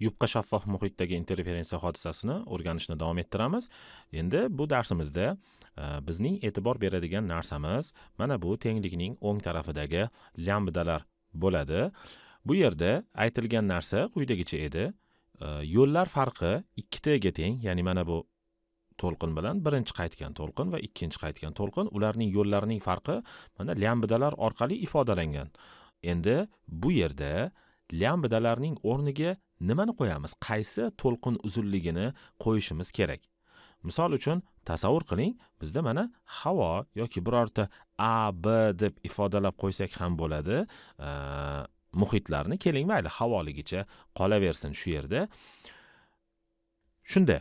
yupqa shaffof muhitdagi interferensiya hodisasini o'rganishni davom ettiramiz endi bu darsimizda e, bizning e'tibor beradigan narsamiz mana bu tenglikning o'ng tarafidagi lямбdalar bo'ladi bu yerda aytilgan narsa quyidagicha edi e, yo'llar farqi ikkitaga teng ya'ni mana bu to'lqin bilan birinchi qaytgan to'lqin va ikkinchi qaytgan to'lqin ularning yo'llarining farqi mana lямбdalar orqali ifodalangan endi bu yerda lямбdalarning o'rniga nimani qo'yamiz qaysi to'lqin uzunligini qo'yishimiz kerak misol uchun tasavvur qiling bizda mana havo yoki birorta a b deb ifodalab qo'ysak ham bo'ladi muhitlarni keling mayli havoligicha qolaversin shu yerda shunda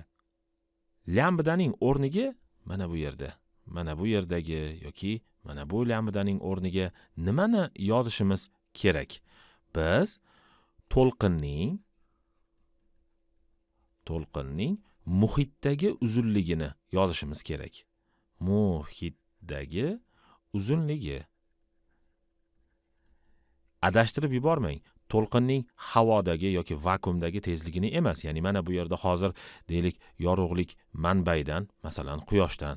lyambidaning o'rniga mana bu yerda mana bu yerdagi yoki mana bu lyambidaning o'rniga nimani yozishimiz kerak biz to'lqinning to'lqinning muhitdagi uzunligini yozishimiz kerak muhitdagi uzunligi adashtirib yubormang to'lqinning havodagi yoki vakuumdagi tezligini emas ya'ni mana bu yerda hozir deylik yorug'lik manbaydan masalan quyoshdan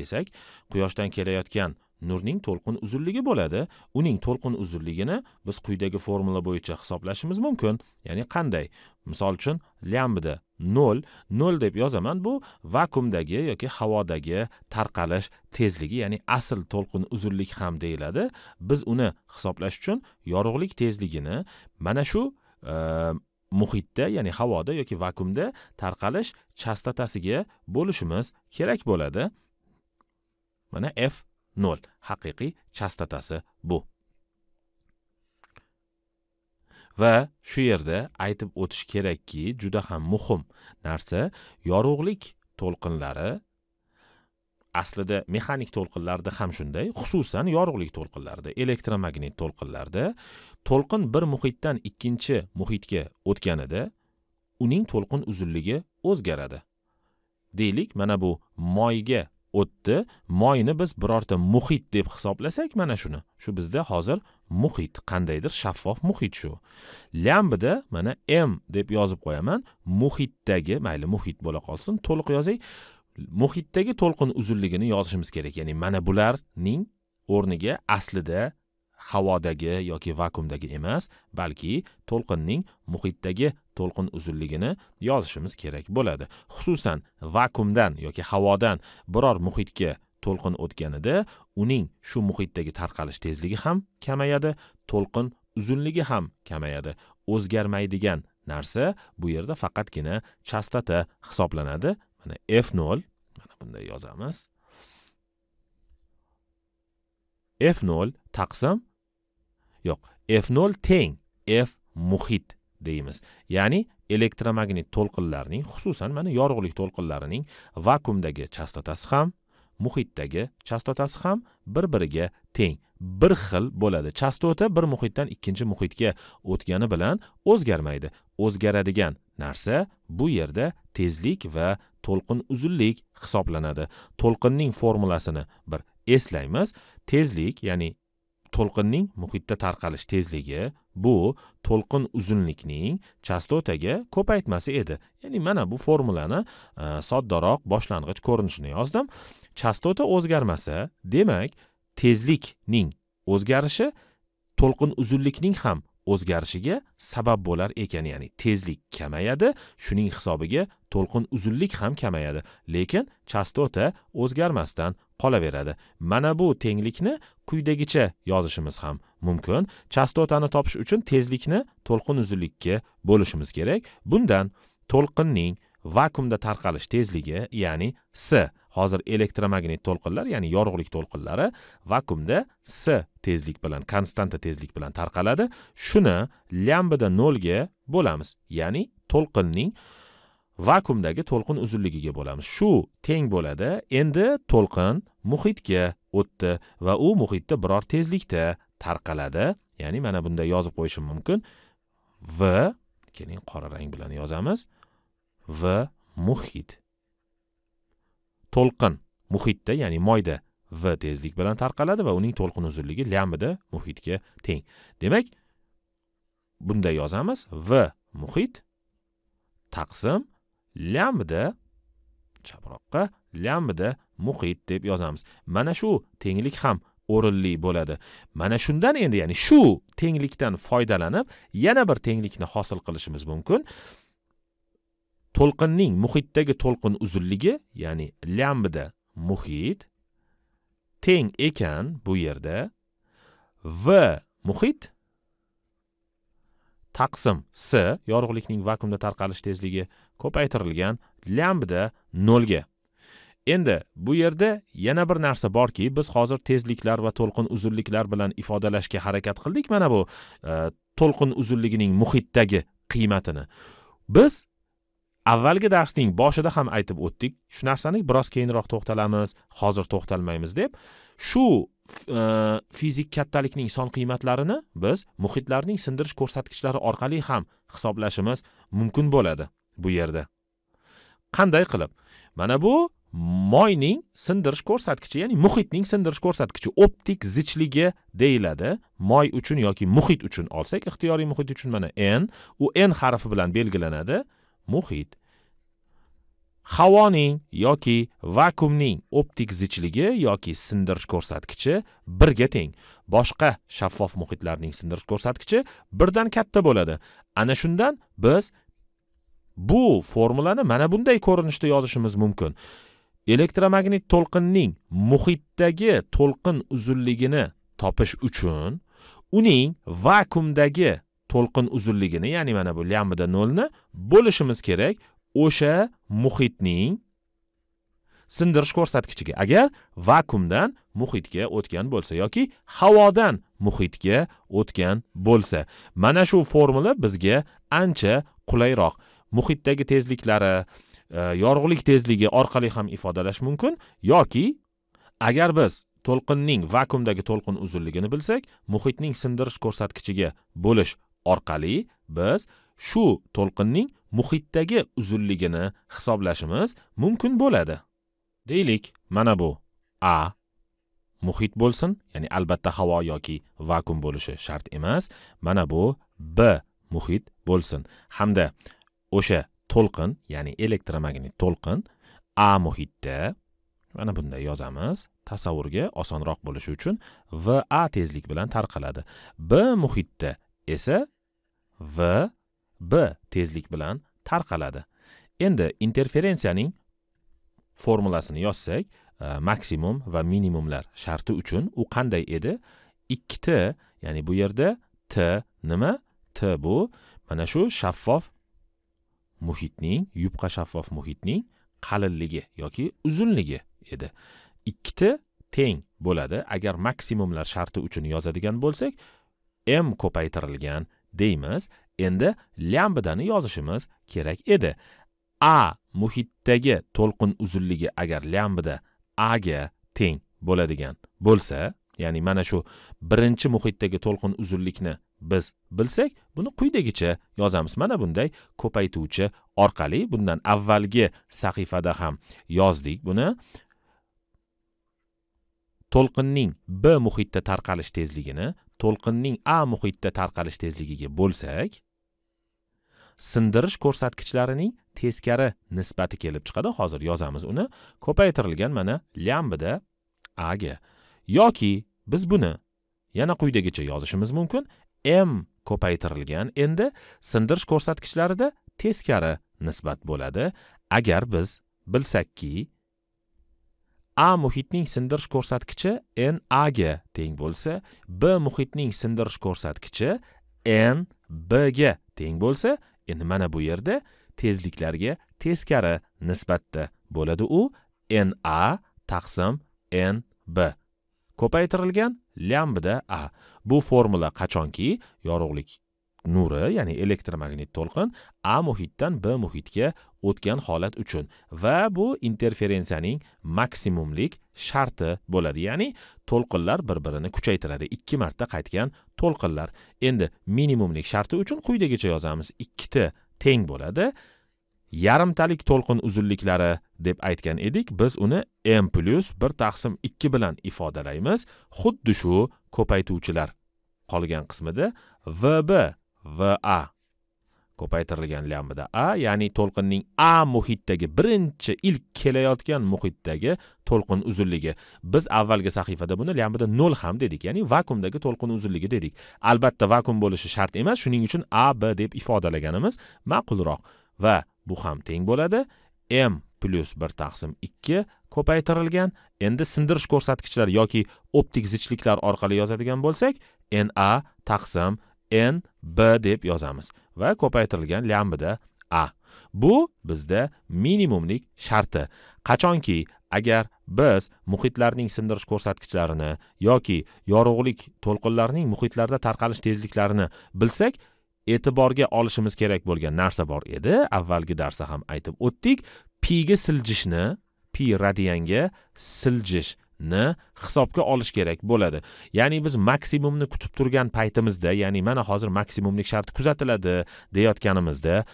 desak quyoshdan kelayotgan nurning to'lqin uzunligi bo'ladi uning to'lqin uzunligini biz quyidagi formula bo'yicha hisoblashimiz mumkin ya'ni qanday misol uchun lyambda nol nol deb yozaman bu vakuumdagi yoki havodagi tarqalish tezligi ya'ni asl to'lqin uzunlik ham deyiladi biz uni hisoblash uchun yorug'lik tezligini mana shu e, muhitda ya'ni havoda yoki vakuumda tarqalish chastotasiga bo'lishimiz kerak bo'ladi mana f nol haqiqiy chastotasi bu va shu yerda aytib o'tish kerakki juda ham muhim narsa yorug'lik to'lqinlari aslida mexanik to'lqinlarda ham shunday xususan yorug'lik to'lqinlarida elektromagnit to'lqinlarda to'lqin bir muhitdan ikkinchi muhitga o'tganida uning to'lqin uzunligi o'zgaradi deylik mana bu moyga o'tdi moyni biz birorta muhit deb hisoblasak mana shuni shu bizda hozir muhit qandaydir shaffof muhit shu lyambida mana m deb yozib qo'yaman muhitdagi mayli muhit bo'la qolsin to'liq yozay muhitdagi to'lqin uzunligini yozishimiz kerak ya'ni mana bularning o'rniga aslida havodagi yoki vakuumdagi emas balki to'lqinning muhitdagi to'lqin uzunligini yozishimiz kerak bo'ladi xususan vakuumdan yoki havodan biror muhitga to'lqin o'tganida uning shu muhitdagi tarqalish tezligi ham kamayadi to'lqin uzunligi ham kamayadi o'zgarmaydigan narsa bu yerda faqatgina chastota hisoblanadi mana f nol mana bunday yozamiz f nol taqsim yo'q f nol teng f muhit deymiz ya'ni elektromagnit to'lqinlarning xususan mana yorug'lik to'lqinlarining vakuumdagi chastotasi ham muhitdagi chastotasi ham bir biriga teng bir xil bo'ladi chastota bir muhitdan ikkinchi muhitga o'tgani bilan o'zgarmaydi o'zgaradigan narsa bu yerda tezlik va to'lqin uzunlik hisoblanadi to'lqinning formulasini bir eslaymiz tezlik ya'ni to'lqinning muhitda tarqalish tezligi bu to'lqin uzunlikning chastotaga ko'paytmasi edi ya'ni mana bu formulani e, soddaroq boshlang'ich ko'rinishini yozdim chastota o'zgarmasa demak tezlikning o'zgarishi to'lqin uzunlikning ham o'zgarishiga sabab bo'lar ekan ya'ni tezlik kamayadi shuning hisobiga to'lqin uzunlik ham kamayadi lekin chastota o'zgarmasdan qolaveradi mana bu tenglikni quyidagicha yozishimiz ham mumkin chastotani topish uchun tezlikni to'lqin uzunlikka bo'lishimiz kerak bundan to'lqinning vakuumda tarqalish tezligi ya'ni s hozir elektromagnit to'lqinlar ya'ni yorug'lik to'lqinlari vakuumda s tezlik bilan konstanta tezlik bilan tarqaladi shuni lambada nolga bo'lamiz ya'ni to'lqinning vakuumdagi to'lqin uzunligiga bo'lamiz shu teng bo'ladi endi to'lqin muhitga o'tdi va u muhitda biror tezlikda tarqaladi ya'ni mana bunda yozib qo'yishim mumkin v keling qora rang bilan yozamiz v muhit to'lqin muhitda ya'ni moyda v tezlik bilan tarqaladi va uning to'lqin uzunligi lambda muhitga teng demak bunday yozamiz v muhit taqsim lambda chaproqqa lambda muhit deb yozamiz mana shu tenglik ham o'rinli bo'ladi mana shundan endi ya'ni shu tenglikdan foydalanib yana bir tenglikni hosil qilishimiz mumkin to'lqinning muhitdagi to'lqin uzunligi ya'ni lambda muhit teng ekan bu yerda v muhit taqsim s yorug'likning vakuumda tarqalish tezligi ko'paytirilgan lambda nolga endi bu yerda yana bir narsa borki biz hozir tezliklar va to'lqin uzunliklar bilan ifodalashga harakat qildik mana bu e, to'lqin uzunligining muhitdagi qiymatini biz avvalgi darsning boshida ham aytib o'tdik shu narsani biroz keyinroq to'xtalamiz hozir to'xtalmaymiz deb shu e, fizik kattalikning son qiymatlarini biz muhitlarning sindirish ko'rsatkichlari orqali ham hisoblashimiz mumkin bo'ladi bu yerda qanday qilib mana bu moyning sindirish ko'rsatkichi ya'ni muhitning sindirish ko'rsatkichi optik zichligi deyiladi moy uchun yoki muhit uchun olsak ixtiyoriy muhit uchun mana n u n harfi bilan belgilanadi muhit havoning yoki vakuumning optik zichligi yoki sindirish ko'rsatkichi birga teng boshqa shaffof muhitlarning sindirish ko'rsatkichi birdan katta bo'ladi ana shundan biz bu formulani mana bunday ko'rinishda yozishimiz mumkin elektromagnit to'lqinning muhitdagi to'lqin uzunligini topish uchun uning vakuumdagi to'lqin uzunligini ya'ni mana bu 0 nolni bo'lishimiz kerak o'sha muhitning sindirish ko'rsatkichiga agar vakuumdan muhitga o'tgan bo'lsa yoki havodan muhitga o'tgan bo'lsa mana shu formula bizga ancha qulayroq muhitdagi tezliklari e, yorug'lik tezligi orqali ham ifodalash mumkin yoki agar biz to'lqinning vakuumdagi to'lqin uzunligini bilsak muhitning sindirish ko'rsatkichiga bo'lish orqali biz shu to'lqinning muhitdagi uzunligini hisoblashimiz mumkin bo'ladi deylik mana bu a muhit bo'lsin ya'ni albatta havo yoki vakuum bo'lishi shart emas mana bu b muhit bo'lsin hamda o'sha to'lqin ya'ni elektromagnit to'lqin a muhitda mana bunday yozamiz tasavvurga osonroq bo'lishi uchun va tezlik bilan tarqaladi b muhitda esa v b tezlik bilan tarqaladi endi interferensiyaning formulasini yozsak e, maksimum va minimumlar sharti uchun u qanday edi 2 t ya'ni bu yerda t nima t bu mana shu shaffof muhitning yupqa shaffof muhitning qalinligi yoki uzunligi edi 2 t teng bo'ladi agar maksimumlar sharti uchun yozadigan bo'lsak m ko'paytirilgan deymiz endi lambdani yozishimiz kerak edi a muhitdagi to'lqin uzunligi agar lambda a ga teng bo'ladigan bo'lsa ya'ni mana shu birinchi muhitdagi to'lqin uzunlikni biz bilsak buni quyidagicha yozamiz mana bunday ko'paytuvchi orqali bundan avvalgi sahifada ham yozdik buni to'lqinning b muhitda tarqalish tezligini to'lqinning a muhitda tarqalish tezligiga bo'lsak sindirish ko'rsatkichlarining teskari nisbati kelib chiqadi hozir yozamiz uni ko'paytirilgan mana lyambida a ga yoki biz buni yana quyidagicha yozishimiz mumkin m ko'paytirilgan endi sindirish ko'rsatkichlarida teskari nisbat bo'ladi agar biz bilsakki a muhitning sindirish ko'rsatkichi n a ga teng bo'lsa b muhitning sindirish ko'rsatkichi n b ga teng bo'lsa endi mana bu yerda tezliklarga teskari nisbatda bo'ladi u n a taqsim n b ko'paytirilgan lambda a bu formula qachonki yorug'lik nuri ya'ni elektromagnit to'lqin a muhitdan b muhitga o'tgan holat uchun va bu interferensiyaning maksimumlik sharti bo'ladi ya'ni to'lqinlar bir birini kuchaytiradi ikki marta qaytgan to'lqinlar endi minimumlik sharti uchun quyidagicha yozamiz ikkita teng bo'ladi yarimtalik to'lqin uzunliklari deb aytgan edik biz uni m plyus bir taqsim ikki bilan ifodalaymiz xuddi shu ko'paytuvchilar qolgan qismida vb va a ko'paytirilgan lambada a ya'ni to'lqinning a muhitdagi birinchi ilk kelayotgan muhitdagi to'lqin uzunligi biz avvalgi sahifada buni lambada nol ham dedik ya'ni vakuumdagi to'lqin uzunligi dedik albatta vakuum bo'lishi shart emas shuning uchun a b deb ifodalaganimiz ma'qulroq va bu ham teng bo'ladi m plyus bir taqsim ikki ko'paytirilgan endi sindirish ko'rsatkichlari yoki optik zichliklar orqali yozadigan bo'lsak na taqsim n b deb yozamiz va ko'paytirilgan lambda a bu bizda minimumlik sharti qachonki agar biz muhitlarning sindirish ko'rsatkichlarini yoki yorug'lik to'lqinlarining muhitlarda tarqalish tezliklarini bilsak e'tiborga olishimiz kerak bo'lgan narsa bor edi avvalgi darsda ham aytib o'tdik piga siljishni pi radianga siljish ni hisobga olish kerak bo'ladi ya'ni biz maksimumni kutib turgan paytimizda ya'ni mana hozir maksimumlik sharti kuzatiladi deyotganimizda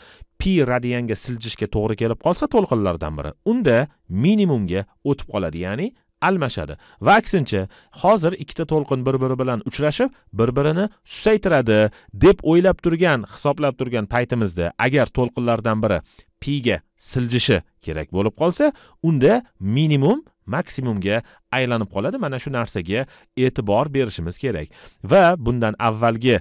pi radianga siljishga to'g'ri kelib qolsa to'lqinlardan biri unda minimumga o'tib qoladi ya'ni almashadi va aksincha hozir ikkita to'lqin bir biri bilan uchrashib bir birini susaytiradi deb o'ylab turgan hisoblab turgan paytimizda agar to'lqinlardan biri piga siljishi kerak bo'lib qolsa unda minimum maksimumga aylanib qoladi mana shu narsaga e'tibor berishimiz kerak va bundan avvalgi e,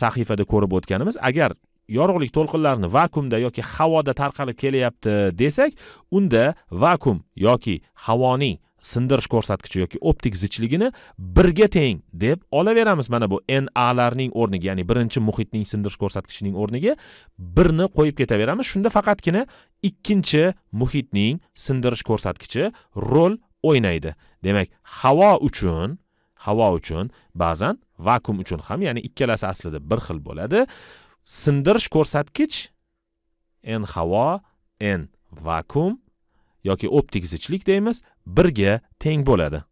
sahifada ko'rib o'tganimiz agar yorug'lik to'lqinlarini vakuumda yoki havoda tarqalib kelyapti desak unda vakuum yoki havoning sindirish ko'rsatkichi yoki optik zichligini birga teng deb olaveramiz mana bu nalarning o'rniga ya'ni birinchi muhitning sindirish ko'rsatkichining o'rniga birni qo'yib ketaveramiz shunda faqatgina ikkinchi muhitning sindirish ko'rsatkichi rol o'ynaydi demak havo uchun havo uchun ba'zan vakuum uchun ham ya'ni ikkalasi aslida bir xil bo'ladi sindirish ko'rsatkich n havo n vakuum yoki optik zichlik deymiz birga teng bo'ladi